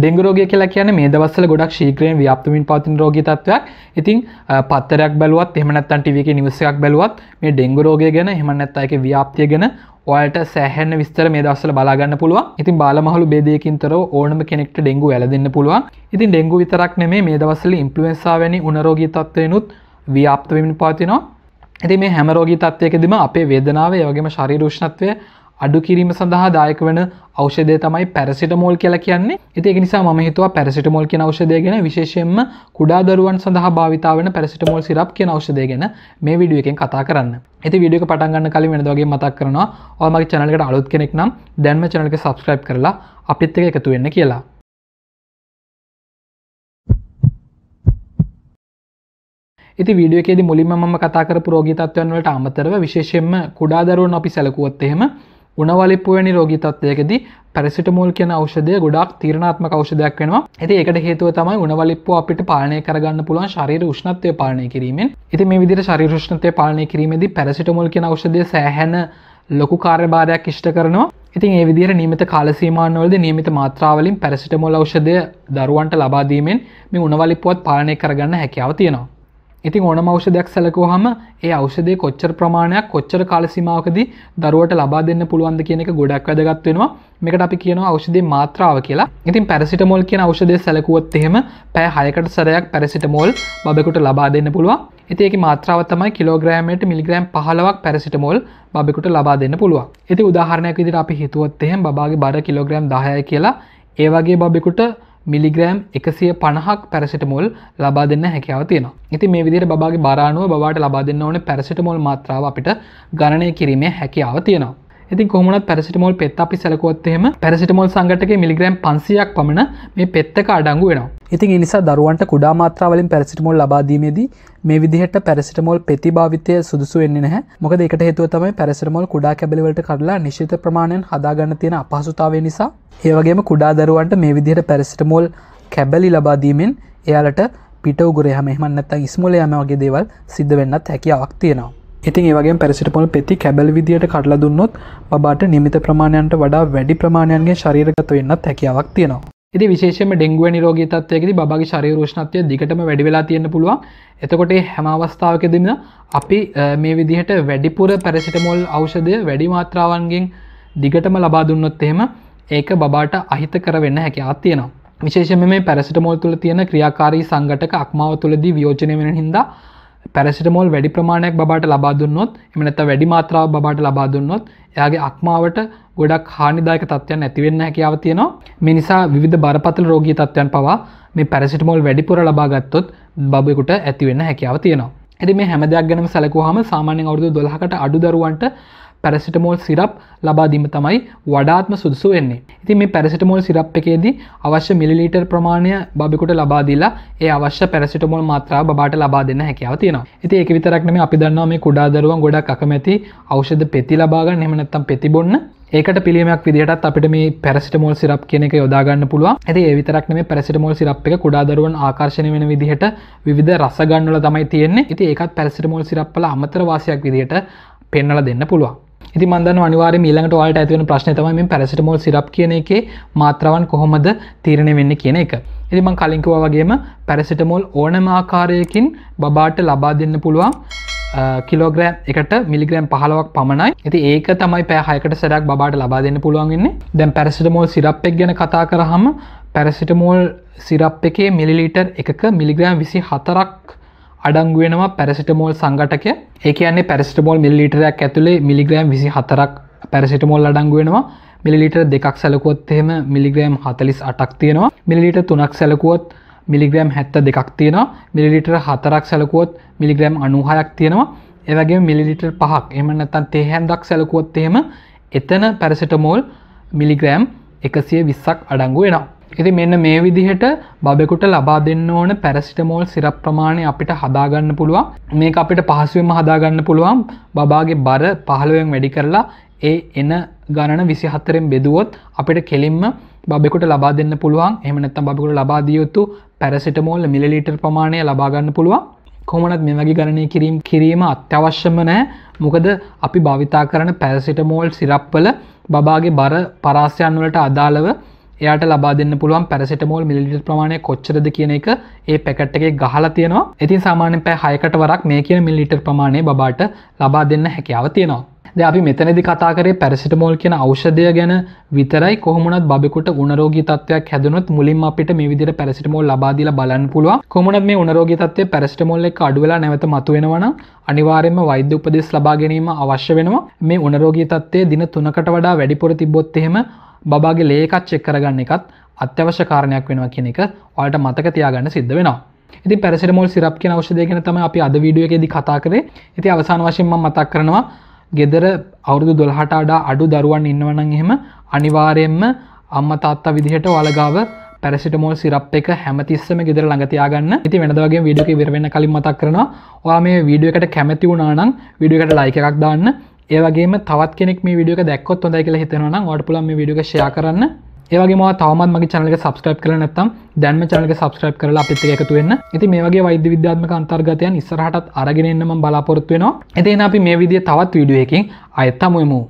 Dengue රෝගය කියලා කියන්නේ මේ දවස්වල ගොඩක් ශීඝ්‍රයෙන් ව්‍යාප්ත වෙමින් පවතින රෝගී තත්ත්වයක්. ඉතින් පත්තරයක් බැලුවත් එහෙම නැත්නම් ටීවී එකේ නිවුස් එකක් බැලුවත් මේ ඩෙංගු රෝගය ගැන එහෙම නැත්නම් ඒකේ ව්‍යාප්තිය ගැන ඔයාලට සෑහෙන විස්තර මේ දවස්වල බලා ගන්න පුළුවන්. ඉතින් බාලමහලු භේදයකින් තොරව ඕනම කෙනෙක්ට ඩෙංගු වැළඳෙන්න පුළුවන්. ඉතින් ඩෙංගු විතරක් නෙමෙයි මේ දවස්වල ඉන්ෆ්ලුවෙන්සා වැනි උණ රෝගී තත්ත්වයනුත් ව්‍යාප්ත වෙමින් පවතිනවා. ඇති මේ හැමරෝගී තත්වයකදම අපේ වේදනාව යවගේම ශරීරෂණත්වය අඩු කිරීම සඳහා දායක වන ෞෂධය තමයි පැරසිටමෝල් කියලා කියන්නේ. ඉතින් ඒක නිසා මම හිතුවා පැරසිටමෝල් කියන ඖෂධය ගැන විශේෂයෙන්ම කුඩා දරුවන් සඳහා භාවිතා වෙන පැරසිටමෝල් සිරප් කියන ඖෂධය ගැන මේ වීඩියෝ එකෙන් කතා කරන්න. ඉතින් වීඩියෝ එක පටන් ගන්න කලින් වෙනද වගේ මතක් කරනවා ඔයා මගේ channel එකට අලුත් කෙනෙක් නම් දැන්ම channel එක subscribe කරලා අපිත් එක්ක එකතු වෙන්න කියලා. ඉති වීඩියෝකේද මුලින්ම මම කතා කරපු රෝගී තත්ත්වයන් වලට අමතරව විශේෂයෙන්ම කුඩා දරුවන් අපි සැලකුවොත් එහෙම උනවලිප්පු වැනි රෝගී තත්වයකදී පැරසිටමෝල් කියන ඖෂධය ගොඩක් තීරණාත්මක ඖෂධයක් වෙනවා. ඉතින් ඒකට හේතුව තමයි උණවලිප්පුව අපිට පාලනය කරගන්න පුළුවන් ශරීර උෂ්ණත්වය පාලනය කිරීමෙන්. ඉතින් මේ විදිහට ශරීර උෂ්ණත්වය පාලනය කිරීමේදී පැරසිටමෝල් කියන ඖෂධය සෑහෙන ලොකු කාර්යභාරයක් ඉෂ්ට කරනවා. ඉතින් ඒ විදිහට නියමිත කාල සීමාවවලදී නියමිත මාත්‍රාවලින් පැරසිටමෝල් ඖෂධය දරුවන්ට ලබා දීමෙන් මේ උණවලිප්පුවත් පාලනය කරගන්න හැකියාව තියෙනවා. ඉතින් ඕනම ඖෂධයක් සැලකුවහම ඒ ඖෂධයේ කොච්චර ප්‍රමාණයක් කොච්චර කාල සීමාවකදී දරුවට ලබා දෙන්න පුළුවන්ද කියන එක ගොඩක් වැදගත් වෙනවා. මේකට අපි කියනවා ඖෂධයේ මාත්‍රාව කියලා. ඉතින් පැරසිටමෝල් කියන ඖෂධය සැලකුවොත් එහෙම පැය 6කට සැරයක් පැරසිටමෝල් බබෙකුට ලබා දෙන්න පුළුවන්. ඉතින් ඒකේ මාත්‍රාව තමයි කිලෝග්‍රෑමයට මිලිග්‍රෑම් 15ක් පැරසිටමෝල් බබෙකුට ලබා දෙන්න පුළුවන්. ඉතින් උදාහරණයක් විදිහට අපි හිතුවොත් එහෙම බබාගේ බර කිලෝග්‍රෑම් 10යි කියලා ඒ වගේ බබෙකුට මිලිග්‍රෑම් එකසිය පණහක් පැරසිටමොල් ලබා දෙන්න හැකයාව තියෙන ඉති මේ විදිර බාගේ බාරානුව බවට ලබා දෙන්න ඕන පැරසිටමොල් මාත්‍රාව අපිට ගණනය කිරීමේ හැකියාව තියෙනවා ඉති කොමනත් පැරසිටමෝල් පෙත් අපි සැලකොත්තෙම පැරසිටමෝල් සංගටක මිලිග්‍රම් පන්සියක් පමණ මේ පෙත්තක අඩංගු වෙනවා. ඉතින් එනිසා දරුවන්ට කුඩා මාත්‍රාවලින් පැරසිටමෝල් ලබාදීමේදී මේ විදිහට පැරසිටමෝල් පෙති භාවිතය සුදුසු වෙන්නේ නැහැ මොකද ඒකට හේතුව තමයි පැරසිටමෝල් කුඩා කැබලිවලට කරලා නිශ්චිත ප්‍රමාණයෙන් හදාගන්න තියෙන අපහසුතාවය නිසා ඒ වගේම කුඩා දරුවන්ට මේ විදිහට පැරසිටමෝල් කැබලි ලබාදීමෙන් එයාලට පිට උගුරේ හැම එහෙම නැත්නම් ඉස්මුලේ යම වගේ දේවල් සිද්ධ වෙන්නත් හැකියාවක් තියෙනවා ඉතින් ඒවගේ පැරසිටමොල් පෙති කැබල් විදියට කටලා දුන්නොත් බාට නිමිත ප්‍රමාණයන්ට වඩා වැඩි ප්‍රමාණයන්ගේ ශරීරගත වෙන්නත් හැකියාවක් තියෙනවා ඉති විශේෂම ඩෙංගුව නිරෝගී තත්වයකද බාගේ ශරීර රෝෂණත්වය දිගටම වැඩිවෙලා තියෙන පුළුවන් එතකොට හැම අවස්ථාවකදන්න අපි මේ විදිහට වැඩිපුර පැරසිටමොල් අෞෂධය වැඩි මාත්‍රාවන්ගෙන් දිගටම ලබා දුන්නොත් එහෙම ඒක බබාට අහිත කරවෙන්න හැකියාත් තියෙනවා. විශේෂම මේ පැරසිටමෝල් තුළ තියෙන ක්‍රියාකාරී සංගටක අක්මාව තුළදී වියෝජනය වෙන හින්දා පැරසිටමෝල් වැඩි ප්‍රමාණයක් බාට ලබාදුන්නොත් එමනැත වැඩි මාත්‍රාව බාට ලබාදුන්නොත් එයාගේ අක්මාවට ගොඩක් හානිදායක තත්වයන් ඇතිවෙන්න හැකියාව තියෙනවා මිනිසා විධ බරපතල රෝගී තත්වයන් පවා මේ පැරසිටමෝල් වැඩිපුර ලබාගත්තොත් බබෙකුට ඇතිවෙන්න හැකියාව තියෙනවා ඇති මේ හැමදයක් ගැනම සැලකුවහම සාමාන්‍ය අවුදු දොළහකට අඩු දරුවන්ට පැරසිටමෝල් සිරප් ලබාදීම තමයි වඩාත්ම සුදුසු වෙන්නේ ඉතින් මේ පැරසිටමෝල් සිරප් එකේදී අවශ්‍ය මිලිලීටර් ප්‍රමාණය බබෙකුට ලබාදීලා ඒ අවශ්‍ය පැරසිටමෝල් මාත්‍රාව බබාට ලබා දෙන්න හැකියාව තියෙනවා ඉතින් ඒක විතරක් නෙමෙයි අපි දන්නවා මේ කුඩා දරුවන් ගොඩක් අකමැති ඖෂධ පෙති ලබා ගන්න එහෙම නැත්නම් පෙති බොන්න ඒකට පිළියමක් විදිහටත් අපිට මේ පැරසිටමෝල් සිරප් කියන එක යොදාගන්න පුළුවන්. ඉතින් ඒ විතරක් නෙමෙයි පැරසිටමෝල් සිරප් එක කුඩා දරුවන් ආකර්ෂණය වෙන විදිහට විවිධ රස ගන්න වල තමයි තියෙන්නේ. ඉතින් ඒකත් පැරසිටමෝල් සිරප් වල අමතර වාසියක් විදිහට පෙන්වලා දෙන්න පුළුවන්. ඉති මන්දන්න අනිවාර මීලට වාට ඇතිවන ප්‍රශ්න තම මේ පැරසිටමෝල් සිරප් කියන එක මාත්‍රවන් කොහොමද තීරණය වෙන්න කියන එක. එතිමං කලින්කවා වගේම පැරසිටමෝල් ඕනම ආකාරයකින් බබාට ලබා දෙන්න පුළුවන් කිලෝග්‍රෑම් එකට මිලිග්‍රෑම් පහලවක් පමණයි ඇති ඒක තමයි පෑහයකට සැරක් බාට ලබා දෙන්න පුළුවන්ගන්නේ දැන් පැරසිටමෝල් සිරප්පෙක් ගැන කතා කරහම පැරසිටමෝල් සිරප් එකේ මිලිලිටර් එක මිලිග්‍රෑම් විසි හතරක් අඩංගුවෙනවා පැරසිටමෝල් සංගටකය ඒකන්නේ පැරසිටමෝල් මිල්ලිටරයක් ඇතුළේ මිලිග්‍රෑම් විසි හතරක් පැරසිටමෝල් අඩංගුවෙනවා මිලිට දෙකක් සැලකුවොත්හෙම මිලිග්‍රෑම් හතලිස් අටක් තියෙනවා මිලිට තුනක් සැලකුවොත් මිලිග්‍රෑම් හැත්ත දෙකක් තියෙනවා මිලිට හතරක් සැලකුවොත් මිලිග්‍රෑම් අනුහයක් තියෙනවා ඒවගේ මිලිලිට පහක් එම නැතන් තේහැන්දක් සැලකුවොත්හෙම එතන පැරසිටමෝල් මිලිග්‍රෑම් එකසිය විස්සක් අඩංගුවෙනවා ඉති මෙන්න මේ විදිහට බෙකුට ලබා දෙන්න ඕන පැරසිටමෝල් සිරප් ප්‍රමාණය අපිට හදාගන්න පුළුවන් මේක අපිට පහසුවෙන්ම හදාගන්න පුළුවන් බබාගේ බර පහළුවෙන් වැඩි කරලා ඒ එන ගණන විසිහත්තරෙන් බෙදුවොත් අපිට කෙලින්ම බෙකුට ලබා දෙන්න පුළුවන් එමනත්ත බෙකුට ලබා දියයුතු පැරසිටමෝල් මිලලීටර් ප්‍රමාණය ලබාගන්න පුළුවන් කොමනත් මෙ වගේ ගණනය කිරීම් කිරීම අත්‍යවශ්‍යම නෑ මොකද අපි භාවිතා කරන පැරසිටමෝල් සිරප්පල බබාගේ බර පරාසයන් වලට අදාළව එයට ලබා දෙන්න පුළුවන් පැරසිටමෝල් මිලිට ප්‍රමාණය කොච්චරද කියන එක ඒ පැකට් එකේ ගහලා තියෙනවා ඉතින් සාමාන්‍යයෙන් පැය 6කට වරක් මේ කියන මිලිලිටර් ප්‍රමාණය බබාට ලබා දෙන්න හැකියාව තියෙනවා ද අපි මෙතනදි කතා කරේ පැරසිටමෝල් කියන ඖෂධය ගැන විතරයි කොහොමනත් බෙකුට උනරෝගී තත්වයක් හැදනොත් මුලින් අපිට මේ විදිර පැරසිටමෝල් ලබාදිල බලන් පුළුව කොමනත් මේ උනරෝගීතත්වය පැරසිටමෝල් එක අඩුවෙලා නැවත මතුවෙනවන අනිවාරෙන්ම වෛද්‍ය උපදෙස් ලබා ගැනීම අවශ්‍ය වෙනවා මේ උනරෝගී තත්වය දින තුනකට වඩා වැඩිපුර තිබොත් එහෙම බාගේ ලේකත් චෙක් කරගන්න එකත් අත්‍යවශ්‍ය කාරණයක් වෙනවා කියන එක ඔයාලට මතක තියාගන්න සිද්ධ වෙනවා. ඉතින් පැරසිටමෝල් සිරප් කියන ඖෂධය ගැන තමයි අපි අද වීඩියෝ එකේදී කතා කරේ. ඉතින් අවසාන වශයෙන් මම මතක් කරනවා ගෙදර අවුරුදු දොල්හට අඩා අඩු දරුවන් ඉන්නවනන් එහෙම අනිවාරයෙන්ම අම්ම තාත්තා විදිහට වලගාව පැරසිටමෝල් සිරප් එක හැමතිස්සම ගෙදර ළඟතියාගන්න ඇති වෙනදගේ විඩියක විරවෙන්න කලින් මතක් කරන ඔයා මේ වීඩියකට කැමැති වුණනානම් විඩියකට ලයික එකක් දාන්න ඒවගේ තවත් කෙනෙක් මේ විඩියක දැක්කොත් ොඳයි කියලා හිතෙනවා නම් වඩ පුලම් මේ විඩියක ෂයා කරන්න ඒගේ තවමත් මගේ චනලක සබස්ක්‍රප් කල නැත්තම් දැන්ම චනලක සබස්ක්‍රප් කරලා අපිත් එකතුවෙන්න ඇති මේගේ වෛද්‍ය විද්‍යාත්මක අන්තර්ගතයන් ඉස්සරහටත් අරගෙනන්නම බලාපොරත්තුවෙනවා එතින් අපි මේ විදිිය තවත් විඩුවකින් අයත්තමුයමූ